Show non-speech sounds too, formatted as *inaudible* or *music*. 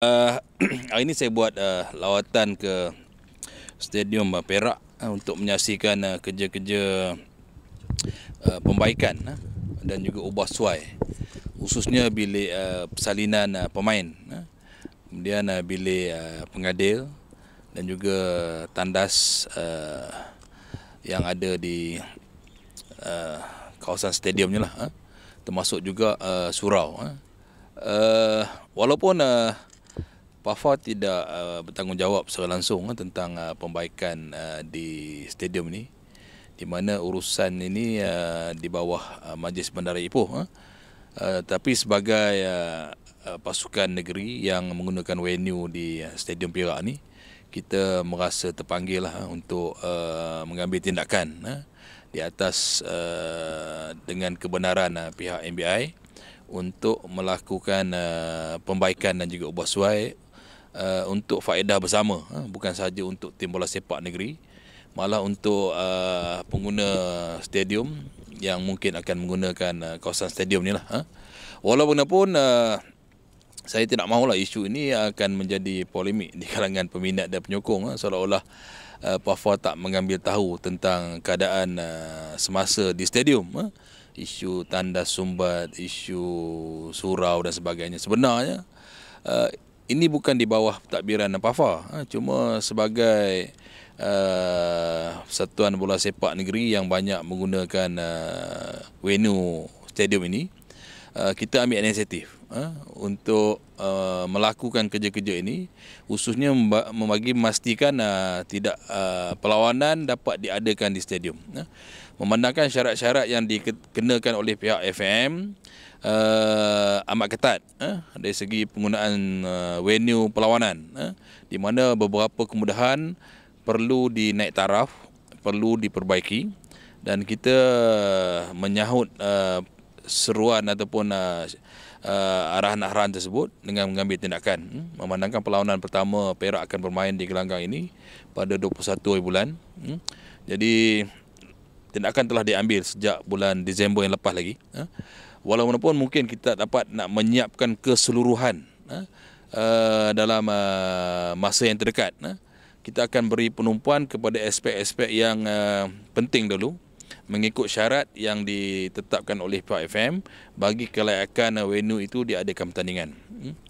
uh, *clears throat* hari ini saya buat uh, lawatan ke Stadium uh, Perak uh, untuk menyaksikan kerja-kerja uh, pembaikan uh, dan juga ubah suai khususnya bilik uh, persalinan uh, pemain uh, kemudian uh, bilik uh, pengadil dan juga tandas uh, yang ada di uh, kawasan stadiumnya lah uh, termasuk juga uh, surau uh. Uh, walaupun uh, PAFA tidak uh, bertanggungjawab secara langsung uh, tentang uh, pembaikan uh, di stadium ini di mana urusan ini uh, di bawah uh, Majlis Bandaraya Ipoh uh. Uh, tapi sebagai uh, uh, pasukan negeri yang menggunakan venue di uh, Stadium Perak ini kita merasa terpanggil uh, untuk uh, mengambil tindakan uh, di atas uh, dengan kebenaran uh, pihak MBI untuk melakukan uh, pembaikan dan juga ubah suai uh, untuk faedah bersama uh, bukan sahaja untuk tim bola sepak negeri malah untuk uh, pengguna stadium yang mungkin akan menggunakan uh, kawasan stadium ni lah. Uh. Walaupun pun uh, saya tidak mahulah isu ini akan menjadi polemik di kalangan peminat dan penyokong uh, seolah-olah uh, tak mengambil tahu tentang keadaan uh, semasa di stadium. isu tanda sumbat, isu surau dan sebagainya. Sebenarnya uh, ini bukan di bawah pentadbiran PAFA ha, cuma sebagai uh, satuan bola sepak negeri yang banyak menggunakan uh, venue stadium ini Uh, kita ambil inisiatif uh, untuk uh, melakukan kerja-kerja ini khususnya membagi memastikan tidak perlawanan dapat diadakan di stadium memandangkan syarat-syarat yang dikenakan oleh pihak FM Uh, amat ketat uh, dari segi penggunaan uh, venue perlawanan uh, di mana beberapa kemudahan perlu dinaik taraf perlu diperbaiki dan kita menyahut uh, seruan ataupun uh, uh, arahan-arahan tersebut dengan mengambil tindakan hmm? memandangkan perlawanan pertama Perak akan bermain di gelanggang ini pada 21 hari bulan hmm? jadi tindakan telah diambil sejak bulan Disember yang lepas lagi ha? walaupun mungkin kita dapat nak menyiapkan keseluruhan ha? uh, dalam uh, masa yang terdekat ha? kita akan beri penumpuan kepada aspek-aspek yang penting dulu mengikut syarat yang ditetapkan oleh PAFM bagi kelayakan venue itu diadakan pertandingan. Hmm.